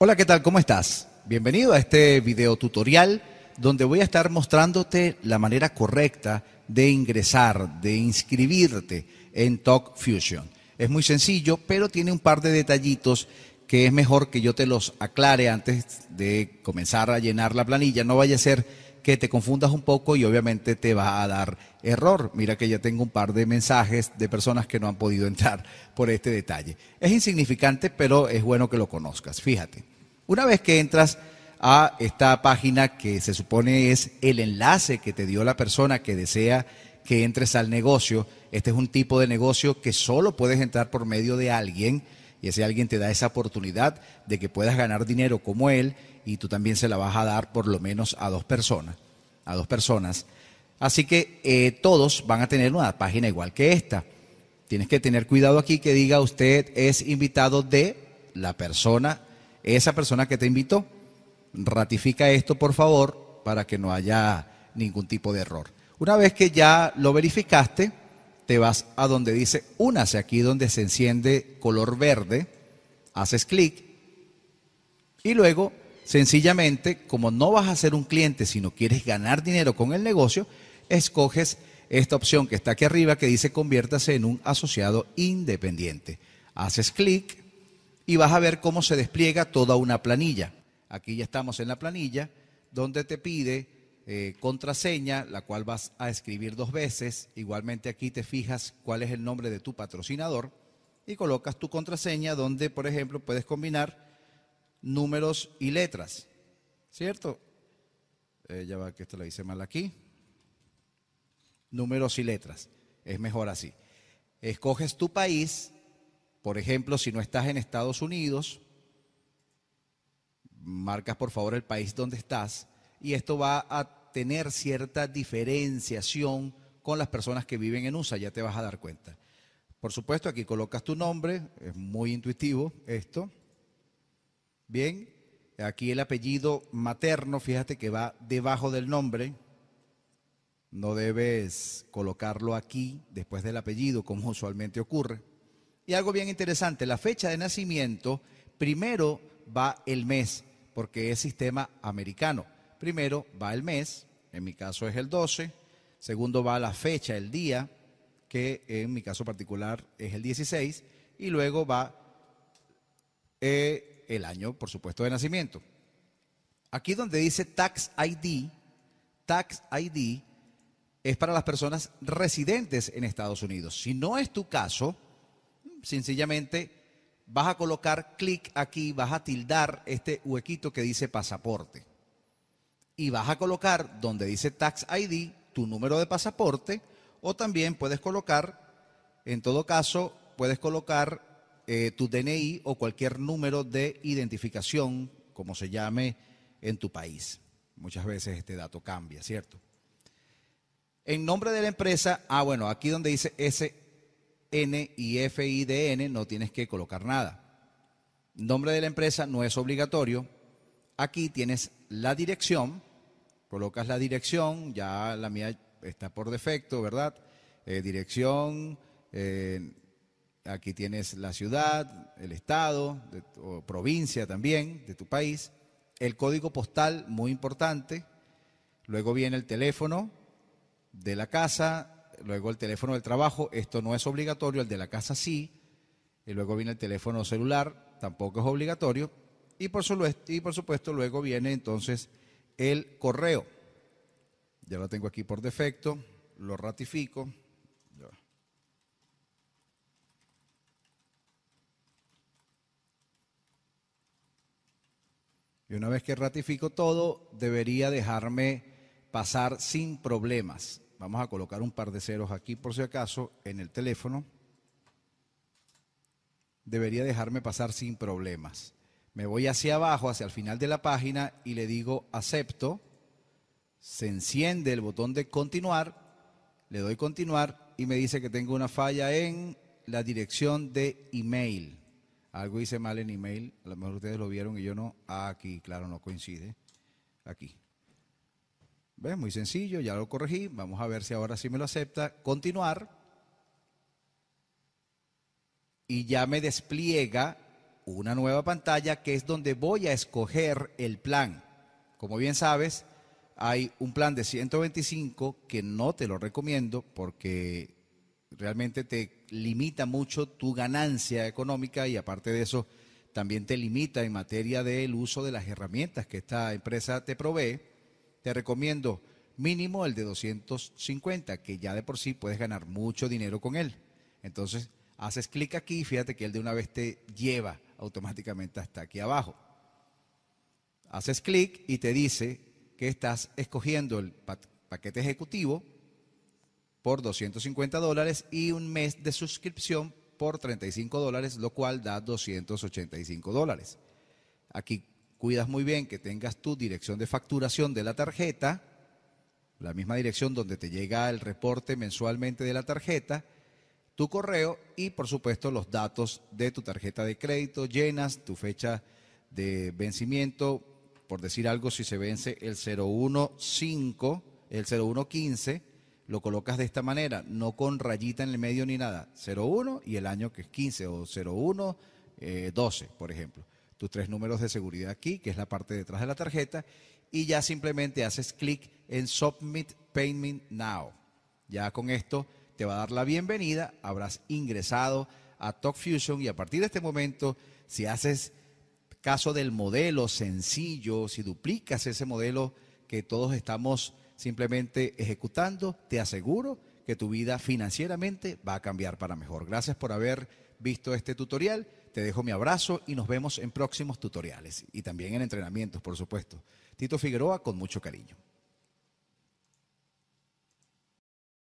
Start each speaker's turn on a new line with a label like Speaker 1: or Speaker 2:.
Speaker 1: Hola, ¿qué tal? ¿Cómo estás? Bienvenido a este video tutorial donde voy a estar mostrándote la manera correcta de ingresar, de inscribirte en Talk Fusion. Es muy sencillo, pero tiene un par de detallitos que es mejor que yo te los aclare antes de comenzar a llenar la planilla. No vaya a ser que te confundas un poco y obviamente te va a dar error. Mira que ya tengo un par de mensajes de personas que no han podido entrar por este detalle. Es insignificante, pero es bueno que lo conozcas. Fíjate, una vez que entras a esta página que se supone es el enlace que te dio la persona que desea que entres al negocio, este es un tipo de negocio que solo puedes entrar por medio de alguien y ese alguien te da esa oportunidad de que puedas ganar dinero como él y tú también se la vas a dar por lo menos a dos personas, a dos personas. Así que eh, todos van a tener una página igual que esta. Tienes que tener cuidado aquí que diga usted es invitado de la persona, esa persona que te invitó. Ratifica esto por favor para que no haya ningún tipo de error. Una vez que ya lo verificaste, te vas a donde dice únase, aquí donde se enciende color verde, haces clic y luego sencillamente, como no vas a ser un cliente, sino quieres ganar dinero con el negocio, escoges esta opción que está aquí arriba que dice conviértase en un asociado independiente. Haces clic y vas a ver cómo se despliega toda una planilla. Aquí ya estamos en la planilla donde te pide eh, contraseña, la cual vas a escribir dos veces. Igualmente aquí te fijas cuál es el nombre de tu patrocinador y colocas tu contraseña donde, por ejemplo, puedes combinar números y letras. ¿Cierto? Eh, ya va que esto lo hice mal aquí. Números y letras. Es mejor así. Escoges tu país. Por ejemplo, si no estás en Estados Unidos, marcas por favor el país donde estás. Y esto va a tener cierta diferenciación con las personas que viven en USA, ya te vas a dar cuenta. Por supuesto, aquí colocas tu nombre, es muy intuitivo esto. Bien, aquí el apellido materno, fíjate que va debajo del nombre. No debes colocarlo aquí después del apellido, como usualmente ocurre. Y algo bien interesante, la fecha de nacimiento, primero va el mes, porque es sistema americano. Primero va el mes, en mi caso es el 12. Segundo va la fecha, el día, que en mi caso particular es el 16. Y luego va eh, el año, por supuesto, de nacimiento. Aquí donde dice Tax ID, Tax ID es para las personas residentes en Estados Unidos. Si no es tu caso, sencillamente vas a colocar clic aquí, vas a tildar este huequito que dice pasaporte y vas a colocar donde dice Tax ID tu número de pasaporte o también puedes colocar, en todo caso, puedes colocar eh, tu DNI o cualquier número de identificación, como se llame en tu país. Muchas veces este dato cambia, ¿cierto? En nombre de la empresa, ah, bueno, aquí donde dice SN no tienes que colocar nada. Nombre de la empresa no es obligatorio. Aquí tienes la dirección colocas la dirección, ya la mía está por defecto, ¿verdad? Eh, dirección, eh, aquí tienes la ciudad, el estado, provincia también de tu país, el código postal, muy importante, luego viene el teléfono de la casa, luego el teléfono del trabajo, esto no es obligatorio, el de la casa sí, y luego viene el teléfono celular, tampoco es obligatorio, y por, y por supuesto luego viene entonces el correo. Ya lo tengo aquí por defecto, lo ratifico. Y una vez que ratifico todo, debería dejarme pasar sin problemas. Vamos a colocar un par de ceros aquí por si acaso en el teléfono. Debería dejarme pasar sin problemas. Me voy hacia abajo, hacia el final de la página y le digo acepto. Se enciende el botón de continuar. Le doy continuar y me dice que tengo una falla en la dirección de email. Algo hice mal en email. A lo mejor ustedes lo vieron y yo no. Ah, aquí, claro, no coincide. Aquí. ¿Ves? Muy sencillo, ya lo corregí. Vamos a ver si ahora sí me lo acepta. Continuar. Y ya me despliega una nueva pantalla que es donde voy a escoger el plan. Como bien sabes, hay un plan de 125 que no te lo recomiendo porque realmente te limita mucho tu ganancia económica y aparte de eso también te limita en materia del uso de las herramientas que esta empresa te provee. Te recomiendo mínimo el de 250, que ya de por sí puedes ganar mucho dinero con él. Entonces, Haces clic aquí y fíjate que él de una vez te lleva automáticamente hasta aquí abajo. Haces clic y te dice que estás escogiendo el paquete ejecutivo por 250 dólares y un mes de suscripción por 35 dólares, lo cual da 285 dólares. Aquí cuidas muy bien que tengas tu dirección de facturación de la tarjeta, la misma dirección donde te llega el reporte mensualmente de la tarjeta, tu correo y por supuesto los datos de tu tarjeta de crédito, llenas tu fecha de vencimiento, por decir algo, si se vence el 015, el 0115, lo colocas de esta manera, no con rayita en el medio ni nada, 01 y el año que es 15 o 0112, eh, por ejemplo. Tus tres números de seguridad aquí, que es la parte detrás de la tarjeta, y ya simplemente haces clic en Submit Payment Now. Ya con esto te va a dar la bienvenida, habrás ingresado a TalkFusion y a partir de este momento, si haces caso del modelo sencillo, si duplicas ese modelo que todos estamos simplemente ejecutando, te aseguro que tu vida financieramente va a cambiar para mejor. Gracias por haber visto este tutorial. Te dejo mi abrazo y nos vemos en próximos tutoriales y también en entrenamientos, por supuesto. Tito Figueroa con mucho cariño.